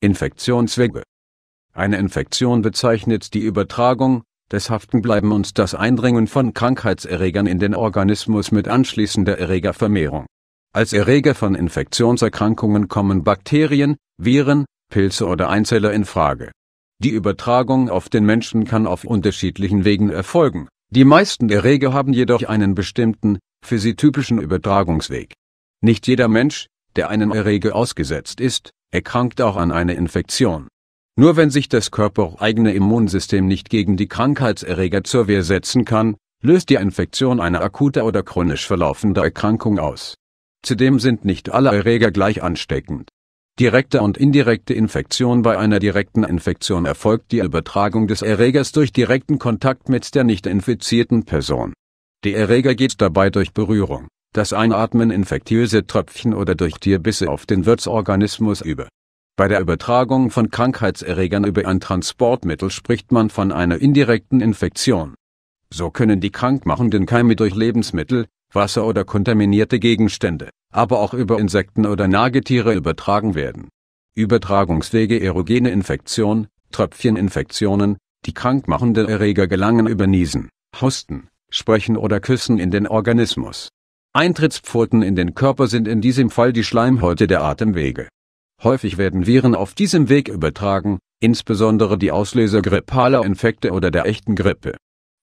Infektionswege Eine Infektion bezeichnet die Übertragung, das Haftenbleiben und das Eindringen von Krankheitserregern in den Organismus mit anschließender Erregervermehrung. Als Erreger von Infektionserkrankungen kommen Bakterien, Viren, Pilze oder Einzeller in Frage. Die Übertragung auf den Menschen kann auf unterschiedlichen Wegen erfolgen, die meisten Erreger haben jedoch einen bestimmten, für sie typischen Übertragungsweg. Nicht jeder Mensch, der einen Erreger ausgesetzt ist, erkrankt auch an einer Infektion. Nur wenn sich das körpereigene Immunsystem nicht gegen die Krankheitserreger zur Wehr setzen kann, löst die Infektion eine akute oder chronisch verlaufende Erkrankung aus. Zudem sind nicht alle Erreger gleich ansteckend. Direkte und indirekte Infektion Bei einer direkten Infektion erfolgt die Übertragung des Erregers durch direkten Kontakt mit der nicht infizierten Person. Die Erreger geht dabei durch Berührung das Einatmen infektiöse Tröpfchen oder durch Tierbisse auf den Wirtsorganismus über. Bei der Übertragung von Krankheitserregern über ein Transportmittel spricht man von einer indirekten Infektion. So können die krankmachenden Keime durch Lebensmittel, Wasser oder kontaminierte Gegenstände, aber auch über Insekten oder Nagetiere übertragen werden. Übertragungswege erogene Infektion, Tröpfcheninfektionen, die krankmachende Erreger gelangen über Niesen, Husten, Sprechen oder Küssen in den Organismus. Eintrittspfoten in den Körper sind in diesem Fall die Schleimhäute der Atemwege. Häufig werden Viren auf diesem Weg übertragen, insbesondere die Auslöser grippaler Infekte oder der echten Grippe.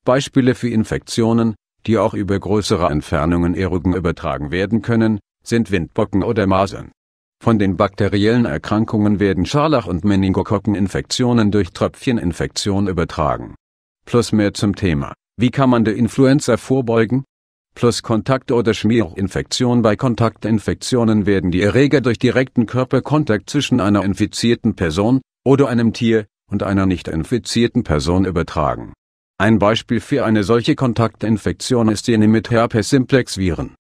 Beispiele für Infektionen, die auch über größere Entfernungen Erügen übertragen werden können, sind Windbocken oder Masern. Von den bakteriellen Erkrankungen werden Scharlach- und Meningokokkeninfektionen durch Tröpfcheninfektion übertragen. Plus mehr zum Thema. Wie kann man der Influenza vorbeugen? plus Kontakt- oder Schmierinfektion. Bei Kontaktinfektionen werden die Erreger durch direkten Körperkontakt zwischen einer infizierten Person oder einem Tier und einer nicht infizierten Person übertragen. Ein Beispiel für eine solche Kontaktinfektion ist jene mit Herpes simplex Viren.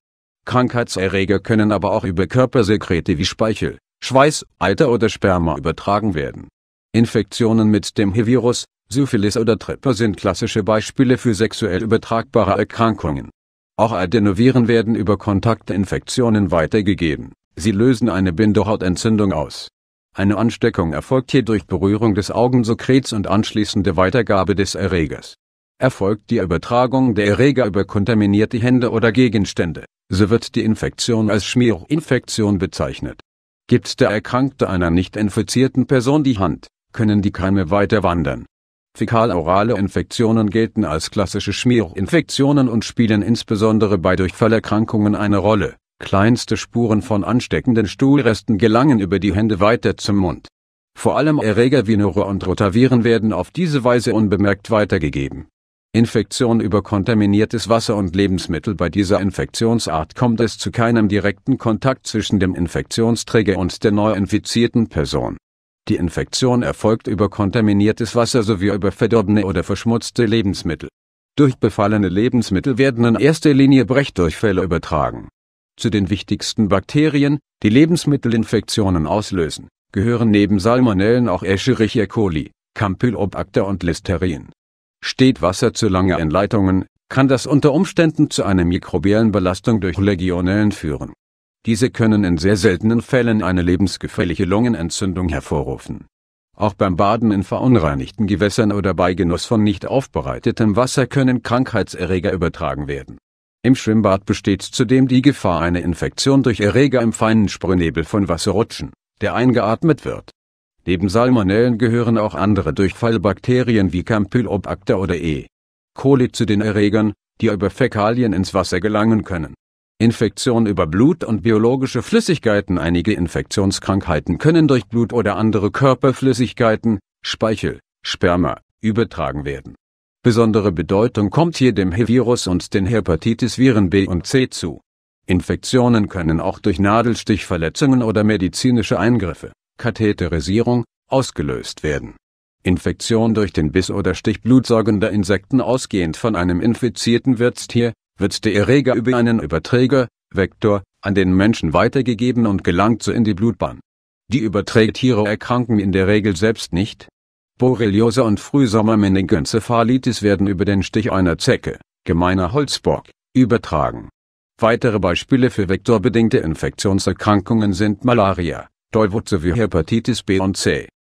Krankheitserreger können aber auch über Körpersekrete wie Speichel, Schweiß, Alter oder Sperma übertragen werden. Infektionen mit dem HIV-Virus, Syphilis oder Tripper sind klassische Beispiele für sexuell übertragbare Erkrankungen auch Adenoviren werden über Kontaktinfektionen weitergegeben. Sie lösen eine Bindehautentzündung aus. Eine Ansteckung erfolgt hier durch Berührung des Augensekrets und anschließende Weitergabe des Erregers. Erfolgt die Übertragung der Erreger über kontaminierte Hände oder Gegenstände, so wird die Infektion als Schmierinfektion bezeichnet. Gibt der Erkrankte einer nicht infizierten Person die Hand, können die Keime weiter wandern Fäkal-orale Infektionen gelten als klassische Schmierinfektionen und spielen insbesondere bei Durchfallerkrankungen eine Rolle. Kleinste Spuren von ansteckenden Stuhlresten gelangen über die Hände weiter zum Mund. Vor allem Erreger wie Nore und Rotaviren werden auf diese Weise unbemerkt weitergegeben. Infektion über kontaminiertes Wasser und Lebensmittel Bei dieser Infektionsart kommt es zu keinem direkten Kontakt zwischen dem Infektionsträger und der neu infizierten Person. Die Infektion erfolgt über kontaminiertes Wasser sowie über verdorbene oder verschmutzte Lebensmittel. Durch befallene Lebensmittel werden in erster Linie Brechdurchfälle übertragen. Zu den wichtigsten Bakterien, die Lebensmittelinfektionen auslösen, gehören neben Salmonellen auch Escherichia coli, Campylobacter und Listerien. Steht Wasser zu lange in Leitungen, kann das unter Umständen zu einer mikrobiellen Belastung durch Legionellen führen diese können in sehr seltenen Fällen eine lebensgefährliche Lungenentzündung hervorrufen. Auch beim Baden in verunreinigten Gewässern oder bei Genuss von nicht aufbereitetem Wasser können Krankheitserreger übertragen werden. Im Schwimmbad besteht zudem die Gefahr einer Infektion durch Erreger im feinen Sprühnebel von Wasserrutschen, der eingeatmet wird. Neben Salmonellen gehören auch andere Durchfallbakterien wie Campylobacter oder E. coli zu den Erregern, die über Fäkalien ins Wasser gelangen können Infektion über Blut und biologische Flüssigkeiten Einige Infektionskrankheiten können durch Blut oder andere Körperflüssigkeiten, Speichel, Sperma, übertragen werden. Besondere Bedeutung kommt hier dem HIV-Virus und den Hepatitis-Viren B und C zu. Infektionen können auch durch Nadelstichverletzungen oder medizinische Eingriffe, Katheterisierung, ausgelöst werden. Infektion durch den Biss oder Stich blutsorgender Insekten ausgehend von einem infizierten Wirtstier, wird der Erreger über einen Überträger, Vektor, an den Menschen weitergegeben und gelangt so in die Blutbahn. Die Überträgtiere erkranken in der Regel selbst nicht. Borreliose und Frühsommermeningoencephalitis werden über den Stich einer Zecke, gemeiner Holzbock, übertragen. Weitere Beispiele für vektorbedingte Infektionserkrankungen sind Malaria, Tollwut sowie Hepatitis B und C.